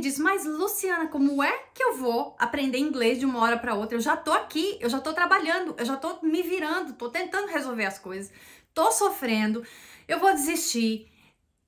diz "Mas Luciana, como é que eu vou aprender inglês de uma hora para outra? Eu já tô aqui, eu já tô trabalhando, eu já tô me virando, tô tentando resolver as coisas, tô sofrendo, eu vou desistir.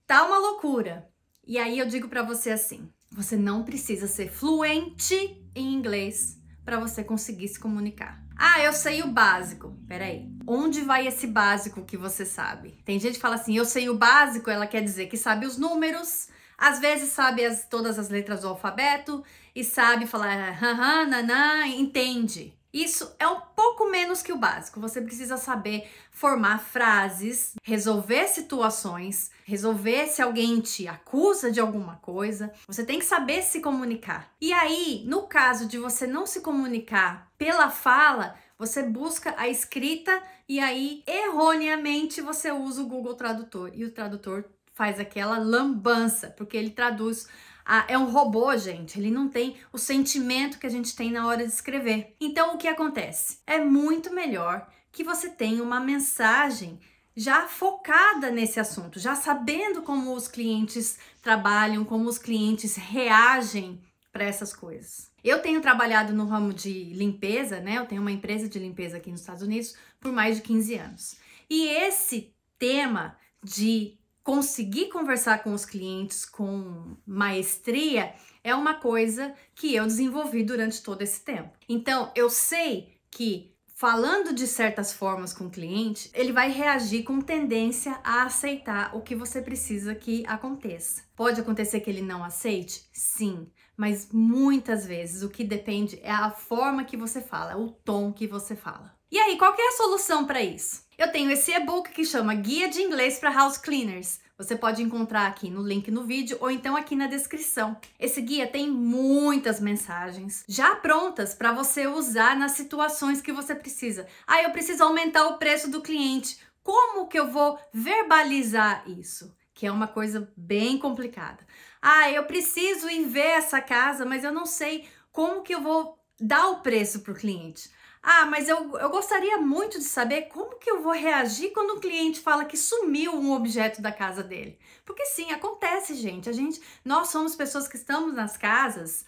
Tá uma loucura". E aí eu digo para você assim: você não precisa ser fluente em inglês para você conseguir se comunicar. Ah, eu sei o básico. Peraí. Onde vai esse básico que você sabe? Tem gente que fala assim: eu sei o básico, ela quer dizer que sabe os números, às vezes sabe as, todas as letras do alfabeto e sabe falar haha, naná, entende. Isso é um pouco menos que o básico. Você precisa saber formar frases, resolver situações, resolver se alguém te acusa de alguma coisa. Você tem que saber se comunicar. E aí, no caso de você não se comunicar pela fala, você busca a escrita e aí erroneamente você usa o Google Tradutor e o tradutor faz aquela lambança, porque ele traduz. A, é um robô, gente, ele não tem o sentimento que a gente tem na hora de escrever. Então, o que acontece? É muito melhor que você tenha uma mensagem já focada nesse assunto, já sabendo como os clientes trabalham, como os clientes reagem para essas coisas. Eu tenho trabalhado no ramo de limpeza, né? Eu tenho uma empresa de limpeza aqui nos Estados Unidos por mais de 15 anos. E esse tema de conseguir conversar com os clientes com maestria é uma coisa que eu desenvolvi durante todo esse tempo. Então, eu sei que falando de certas formas com o cliente, ele vai reagir com tendência a aceitar o que você precisa que aconteça. Pode acontecer que ele não aceite? Sim, mas muitas vezes o que depende é a forma que você fala, o tom que você fala. E aí, qual é a solução para isso? Eu tenho esse e-book que chama Guia de Inglês para House Cleaners. Você pode encontrar aqui no link no vídeo ou então aqui na descrição. Esse guia tem muitas mensagens já prontas para você usar nas situações que você precisa. Ah, eu preciso aumentar o preço do cliente. Como que eu vou verbalizar isso? Que é uma coisa bem complicada. Ah, eu preciso ir ver essa casa, mas eu não sei como que eu vou dar o preço para o cliente. Ah, mas eu, eu gostaria muito de saber como que eu vou reagir quando o cliente fala que sumiu um objeto da casa dele. Porque sim, acontece, gente. A gente, nós somos pessoas que estamos nas casas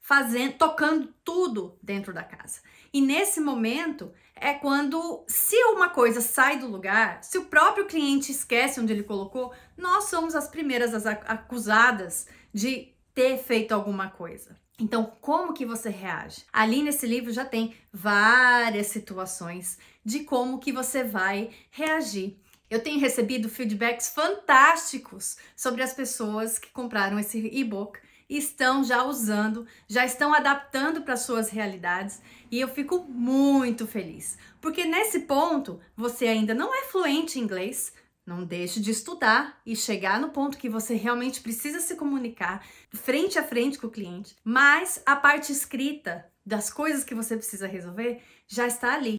fazendo, tocando tudo dentro da casa. E nesse momento é quando, se uma coisa sai do lugar, se o próprio cliente esquece onde ele colocou, nós somos as primeiras as acusadas de ter feito alguma coisa. Então, como que você reage? Ali nesse livro já tem várias situações de como que você vai reagir. Eu tenho recebido feedbacks fantásticos sobre as pessoas que compraram esse e-book estão já usando, já estão adaptando para suas realidades e eu fico muito feliz, porque nesse ponto você ainda não é fluente em inglês, não deixe de estudar e chegar no ponto que você realmente precisa se comunicar frente a frente com o cliente, mas a parte escrita das coisas que você precisa resolver já está ali.